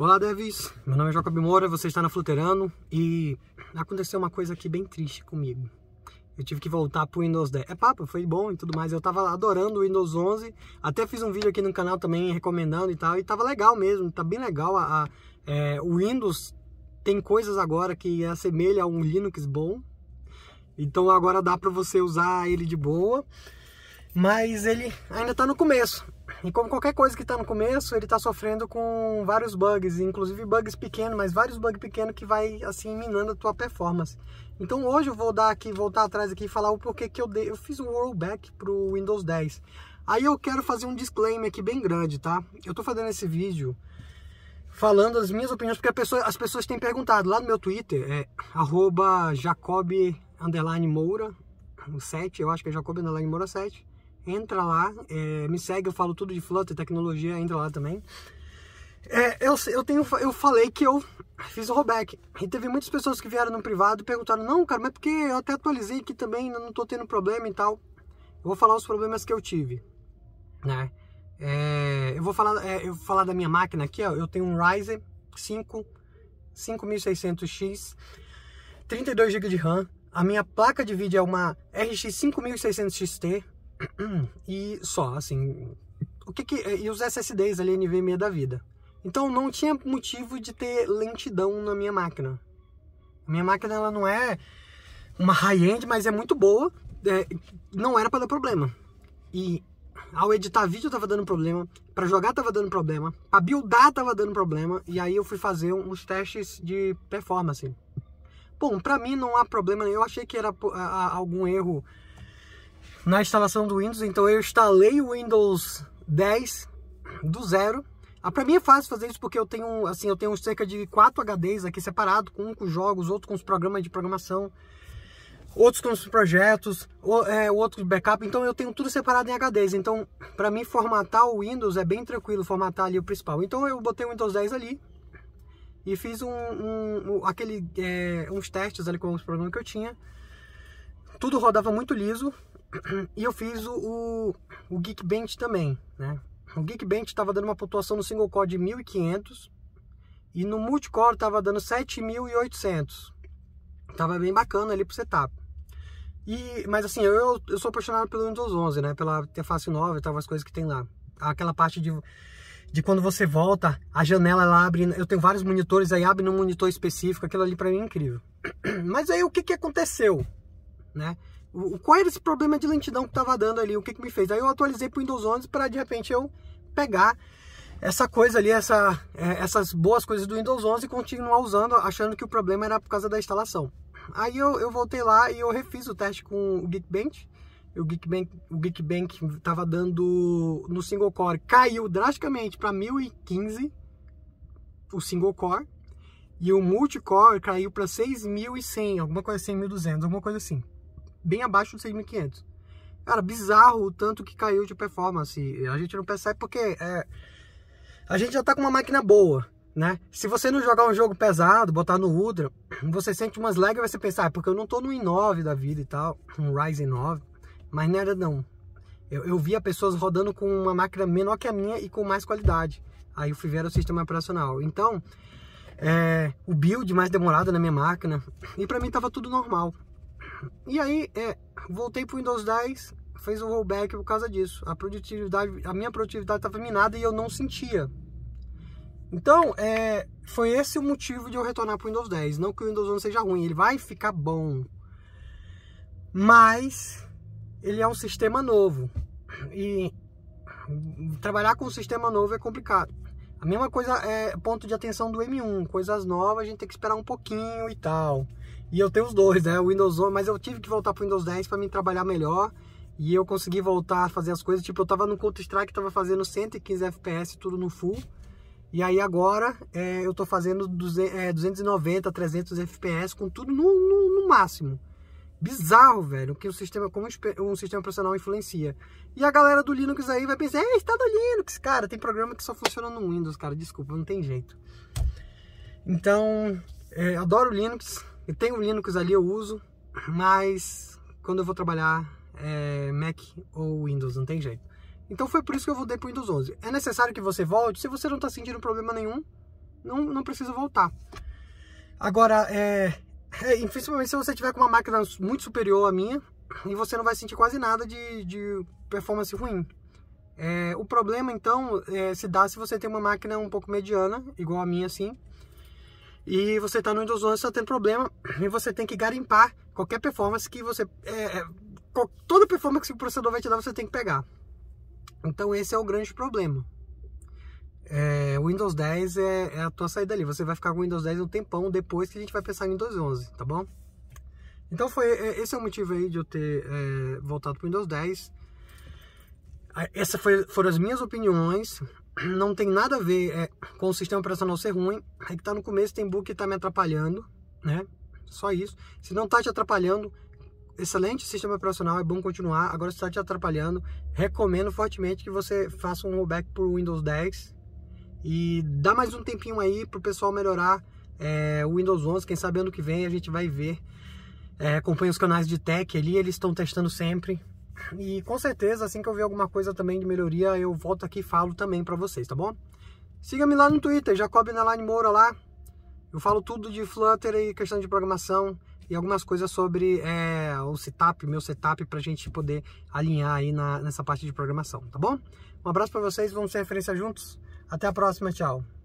Olá, Davis. Meu nome é Jacob Moura, você está na Fluterano e aconteceu uma coisa aqui bem triste comigo. Eu tive que voltar pro Windows 10. É papo, foi bom e tudo mais. Eu tava lá adorando o Windows 11. Até fiz um vídeo aqui no canal também recomendando e tal. E tava legal mesmo, tá bem legal. A, a é, o Windows tem coisas agora que assemelha a um Linux bom. Então agora dá para você usar ele de boa mas ele ainda está no começo. E como qualquer coisa que está no começo, ele está sofrendo com vários bugs, inclusive bugs pequenos, mas vários bugs pequenos que vai assim minando a tua performance. Então hoje eu vou dar aqui, voltar atrás aqui e falar o porquê que eu eu fiz um rollback para o Windows 10. Aí eu quero fazer um disclaimer aqui bem grande, tá? Eu estou fazendo esse vídeo falando as minhas opiniões, porque pessoa, as pessoas têm perguntado lá no meu Twitter, é Jacob Moura 7, eu acho que é Jacob Moura 7, entra lá, é, me segue, eu falo tudo de Flutter, tecnologia, entra lá também. É, eu, eu, tenho, eu falei que eu fiz o rollback. E teve muitas pessoas que vieram no privado e perguntaram, não, cara, mas porque eu até atualizei aqui também, não tô tendo problema e tal. Eu vou falar os problemas que eu tive, né? É, eu, vou falar, é, eu vou falar da minha máquina aqui, ó. Eu tenho um Ryzen 5 5600X, 32 GB de RAM. A minha placa de vídeo é uma RX 5600 XT, e só, assim. O que, que é, e os SSDs ali NVMe da vida. Então não tinha motivo de ter lentidão na minha máquina. minha máquina ela não é uma high-end, mas é muito boa. É, não era para dar problema. E ao editar vídeo tava dando problema, para jogar tava dando problema, a buildar tava dando problema, e aí eu fui fazer uns testes de performance. Bom, para mim não há problema, eu achei que era algum erro na instalação do Windows. Então eu instalei o Windows 10 do zero. Ah, para mim é fácil fazer isso porque eu tenho, assim, eu tenho cerca de quatro HDs aqui separados, um com jogos, outro com os programas de programação, outros com os projetos, o é, de backup. Então eu tenho tudo separado em HDs. Então para mim formatar o Windows é bem tranquilo, formatar ali o principal. Então eu botei o Windows 10 ali e fiz um, um, um aquele, é, uns testes ali com os programas que eu tinha. Tudo rodava muito liso, e eu fiz o, o, o Geekbench também, né? O Geekbench estava dando uma pontuação no single core de 1500 e no multicore estava dando 7800. Tava bem bacana ali pro setup. E, mas assim, eu, eu sou apaixonado pelo Windows 11, né? Pela interface nova e tal, as coisas que tem lá. Aquela parte de, de quando você volta, a janela ela abre. Eu tenho vários monitores, aí abre num monitor específico. Aquilo ali para mim é incrível. Mas aí o que, que aconteceu, né? qual era esse problema de lentidão que estava dando ali? O que, que me fez? Aí eu atualizei para o Windows 11 para de repente eu pegar essa coisa ali, essa, é, essas boas coisas do Windows 11 e continuar usando, achando que o problema era por causa da instalação. Aí eu, eu voltei lá e eu refiz o teste com o Geekbench. O Geekbench o Geekbench estava dando no single core, caiu drasticamente para 1015 o single core e o multicore caiu para 6100, alguma coisa assim, 1200, alguma coisa assim bem abaixo de 6.500. Cara, bizarro o tanto que caiu de performance. A gente não percebe porque é, a gente já tá com uma máquina boa, né? Se você não jogar um jogo pesado, botar no Ultra, você sente umas lag e você pensar, ah, porque eu não tô no i9 da vida e tal, um Ryzen 9, mas não era não. Eu, eu via pessoas rodando com uma máquina menor que a minha e com mais qualidade. Aí eu fui ver é o sistema operacional. Então, é, o build mais demorado na minha máquina, e para mim tava tudo normal. E aí, é, voltei pro Windows 10, fez um rollback por causa disso. A produtividade, a minha produtividade estava minada e eu não sentia. Então, é, foi esse o motivo de eu retornar para o Windows 10. Não que o Windows 11 seja ruim, ele vai ficar bom. Mas ele é um sistema novo. E trabalhar com um sistema novo é complicado. A mesma coisa é ponto de atenção do M1, coisas novas, a gente tem que esperar um pouquinho e tal. E eu tenho os dois, né? O Windows 11, mas eu tive que voltar pro Windows 10 para me trabalhar melhor. E eu consegui voltar a fazer as coisas. Tipo, eu tava no Counter-Strike, tava fazendo 115 FPS, tudo no full. E aí agora é, eu tô fazendo 200, 290, 300 FPS, com tudo no, no, no máximo. Bizarro, velho, que o sistema, como um sistema profissional influencia. E a galera do Linux aí vai pensar, é, está do Linux, cara, tem programa que só funciona no Windows, cara, desculpa, não tem jeito. Então, é, adoro Linux, e tem o Linux ali, eu uso, mas quando eu vou trabalhar é Mac ou Windows, não tem jeito. Então foi por isso que eu voltei para o Windows 11. É necessário que você volte, se você não está sentindo problema nenhum, não, não precisa voltar. Agora, é, é, principalmente se você tiver com uma máquina muito superior à minha, e você não vai sentir quase nada de, de performance ruim. É, o problema, então, é, se dá se você tem uma máquina um pouco mediana, igual a minha, assim, e você está no Windows 11 só tendo problema e você tem que garimpar qualquer performance que você... É, é toda performance que o processador vai te dar, você tem que pegar. Então esse é o grande problema. É, o Windows 10 é, é, a tua saída ali. Você vai ficar com o Windows 10 um tempão depois que a gente vai pensar em Windows 11, tá bom? Então foi é, esse é o motivo aí de eu ter é, voltado para o Windows 10. Ah, essas foram as minhas opiniões. Não tem nada a ver é, com o sistema operacional ser ruim. É que tá no começo, tem bug que tá me atrapalhando, né? Só isso. Se não tá te atrapalhando, excelente sistema operacional, é bom continuar. Agora se está te atrapalhando, recomendo fortemente que você faça um rollback por Windows 10 e dá mais um tempinho aí para o pessoal melhorar é, o Windows 11. Quem sabe ano que vem a gente vai ver. É, acompanha os canais de tech ali, eles estão testando sempre. E com certeza, assim que eu ver alguma coisa também de melhoria, eu volto aqui e falo também para vocês, tá bom? Siga-me lá no Twitter, Jacob Naline Moura lá. Eu falo tudo de Flutter e questão de programação e algumas coisas sobre é, o setup, meu setup, para a gente poder alinhar aí na, nessa parte de programação, tá bom? Um abraço para vocês, vamos ser referência juntos. Até a próxima, tchau.